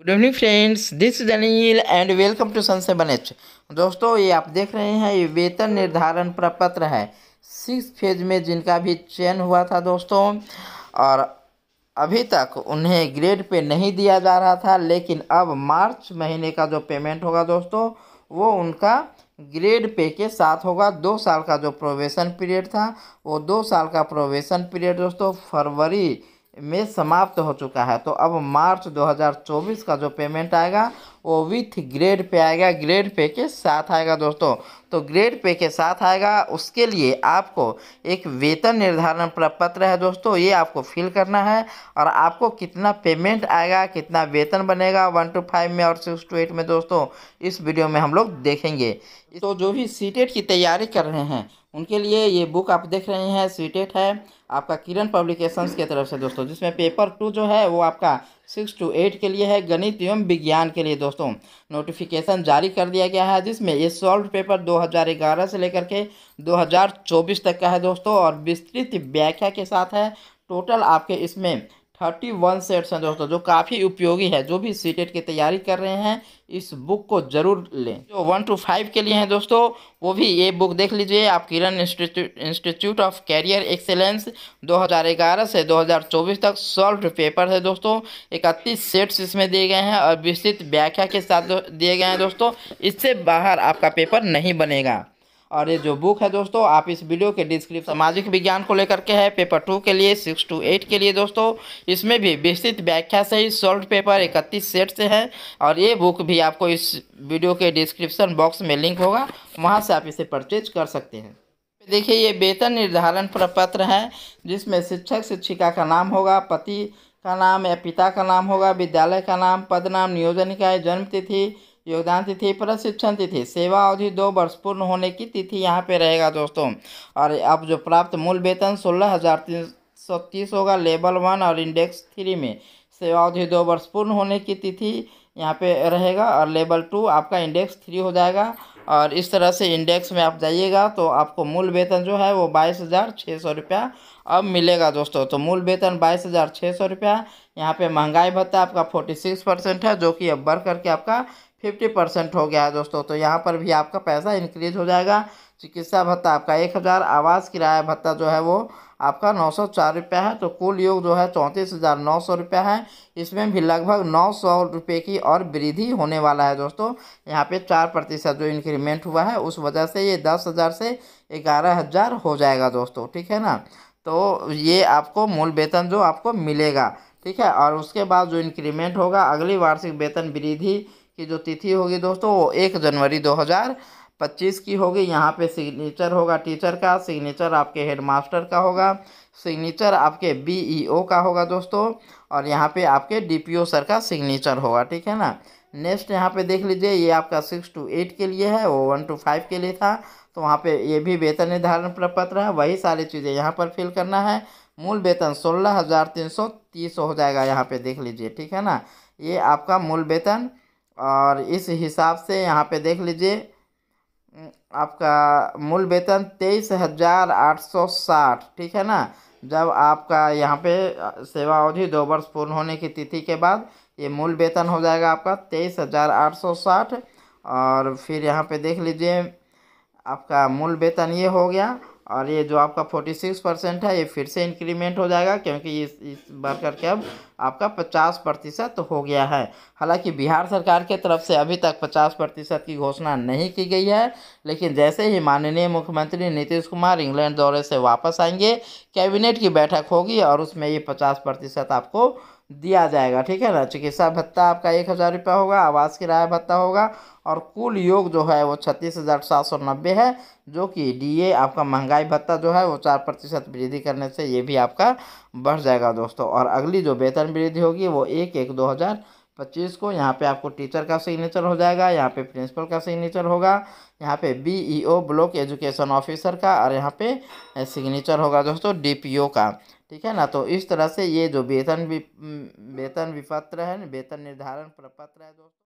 good evening friends this is Anil and welcome to Sun Seven H दोस्तों ये आप देख रहे हैं ये वेतन निर्धारण प्रपत्र है सिक्स फेज में जिनका भी चयन हुआ था दोस्तों और अभी तक उन्हें ग्रेड पे नहीं दिया जा रहा था लेकिन अब मार्च महीने का जो पेमेंट होगा दोस्तों वो उनका ग्रेड पे के साथ होगा दो साल का जो प्रोवेशन पीरियड था वो दो साल का प्रोवेशन पीरियड दोस्तों फरवरी में समाप्त हो चुका है तो अब मार्च 2024 का जो पेमेंट आएगा वो विथ ग्रेड पे आएगा ग्रेड पे के साथ आएगा दोस्तों तो ग्रेड पे के साथ आएगा उसके लिए आपको एक वेतन निर्धारण प्रपत्र है दोस्तों ये आपको फिल करना है और आपको कितना पेमेंट आएगा कितना वेतन बनेगा वन टू फाइव में और सिक्स टू एट में दोस्तों इस वीडियो में हम लोग देखेंगे तो जो भी सी e की तैयारी कर रहे हैं उनके लिए ये बुक आप देख रहे हैं सी e है आपका किरण पब्लिकेशंस की तरफ से दोस्तों जिसमें पेपर टू जो है वो आपका सिक्स टू एट के लिए है गणित एवं विज्ञान के लिए दोस्तों नोटिफिकेशन जारी कर दिया गया है जिसमें ये सॉल्व पेपर दो 2011 से लेकर के 2024 तक का है दोस्तों और विस्तृत व्याख्या के साथ है टोटल आपके इसमें थर्टी वन सेट्स हैं दोस्तों जो काफ़ी उपयोगी है जो भी सी की तैयारी कर रहे हैं इस बुक को जरूर लें जो वन टू फाइव के लिए हैं दोस्तों वो भी ये बुक देख लीजिए आप Kiran Institute Institute of Career Excellence 2011 से 2024 तक सॉल्व पेपर है दोस्तों इकतीस सेट्स इसमें दिए गए हैं और विस्तृत व्याख्या के साथ दिए गए हैं दोस्तों इससे बाहर आपका पेपर नहीं बनेगा और ये जो बुक है दोस्तों आप इस वीडियो के डिस्क्रिप्शन सामाजिक विज्ञान को लेकर के है पेपर टू के लिए सिक्स टू एट के लिए दोस्तों इसमें भी विस्तृत व्याख्या से ही सॉल्व पेपर इकतीस सेट से है और ये बुक भी आपको इस वीडियो के डिस्क्रिप्शन बॉक्स में लिंक होगा वहाँ से आप इसे परचेज कर सकते हैं देखिए ये वेतन निर्धारण प्रपत्र है जिसमें शिक्षक शिक्षिका का नाम होगा पति का नाम या पिता का नाम होगा विद्यालय का नाम पद नाम नियोजन का जन्म तिथि योगदान तिथि प्रशिक्षण तिथि सेवा अवधि दो वर्ष पूर्ण होने की तिथि यहाँ पे रहेगा दोस्तों और अब जो प्राप्त मूल वेतन सोलह हज़ार तीन सौ तीस होगा लेवल वन और इंडेक्स थ्री में सेवा अवधि दो वर्ष पूर्ण होने की तिथि यहाँ पे रहेगा और लेवल टू आपका इंडेक्स थ्री हो जाएगा और इस तरह से इंडेक्स में आप जाइएगा तो आपको मूल वेतन जो है वो बाईस हज़ार छः सौ रुपया अब मिलेगा दोस्तों तो मूल वेतन बाईस हज़ार छः सौ रुपया यहाँ पे महंगाई भत्ता आपका फोर्टी सिक्स परसेंट है जो कि अब बढ़ करके आपका फिफ्टी परसेंट हो गया है दोस्तों तो यहाँ पर भी आपका पैसा इंक्रीज हो जाएगा चिकित्सा भत्ता आपका एक हज़ार आवास किराया भत्ता जो है वो आपका नौ सौ चार रुपया है तो कुल योग जो है चौंतीस हज़ार नौ सौ रुपया है इसमें भी लगभग नौ सौ रुपये की और वृद्धि होने वाला है दोस्तों यहाँ पे चार प्रतिशत जो इंक्रीमेंट हुआ है उस वजह से ये दस हज़ार से ग्यारह हज़ार हो जाएगा दोस्तों ठीक है ना तो ये आपको मूल वेतन जो आपको मिलेगा ठीक है और उसके बाद जो इंक्रीमेंट होगा अगली वार्षिक वेतन वृद्धि की जो तिथि होगी दोस्तों वो एक जनवरी 2025 की होगी यहाँ पे सिग्नेचर होगा टीचर का सिग्नेचर आपके हेडमास्टर का होगा सिग्नेचर आपके बीईओ e का होगा दोस्तों और यहाँ पे आपके डीपीओ सर का सिग्नेचर होगा ठीक है ना नेक्स्ट यहाँ पे देख लीजिए ये आपका सिक्स टू एट के लिए है वो वन टू फाइव के लिए था तो वहाँ पे ये भी वेतन निर्धारण प्रपत्र है वही सारी चीज़ें यहाँ पर फिल करना है मूल वेतन सोलह हज़ार तीन सौ तीस हो जाएगा यहाँ पे देख लीजिए ठीक है ना ये आपका मूल वेतन और इस हिसाब से यहाँ पे देख लीजिए आपका मूल वेतन तेईस हज़ार आठ सौ साठ ठीक है ना जब आपका यहाँ पे सेवा अवधि दो वर्ष पूर्ण होने की तिथि के बाद ये मूल वेतन हो जाएगा आपका तेईस हज़ार आठ सौ साठ और फिर यहाँ पे देख लीजिए आपका मूल वेतन ये हो गया और ये जो आपका फोर्टी सिक्स परसेंट है ये फिर से इंक्रीमेंट हो जाएगा क्योंकि इस इस बढ़ करके अब आपका पचास प्रतिशत हो गया है हालांकि बिहार सरकार के तरफ से अभी तक पचास प्रतिशत की घोषणा नहीं की गई है लेकिन जैसे ही माननीय मुख्यमंत्री नीतीश कुमार इंग्लैंड दौरे से वापस आएंगे कैबिनेट की बैठक होगी और उसमें ये पचास प्रतिशत आपको दिया जाएगा ठीक है ना चिकित्सा भत्ता आपका एक हज़ार रुपये होगा आवास किराया भत्ता होगा और कुल योग जो है वो छत्तीस हज़ार सात सौ नब्बे है जो कि डीए आपका महंगाई भत्ता जो है वो चार प्रतिशत वृद्धि करने से ये भी आपका बढ़ जाएगा दोस्तों और अगली जो वेतन वृद्धि होगी वो एक एक दो हज़ार पच्चीस को यहाँ पे आपको टीचर का सिग्नेचर हो जाएगा यहाँ पे प्रिंसिपल का सिग्नेचर होगा यहाँ पे बीईओ ब्लॉक एजुकेशन ऑफिसर का और यहाँ पे सिग्नेचर होगा दोस्तों डीपीओ का ठीक है ना तो इस तरह से ये जो वेतन वेतन विपत्र है वेतन निर्धारण प्रपत्र है दोस्तों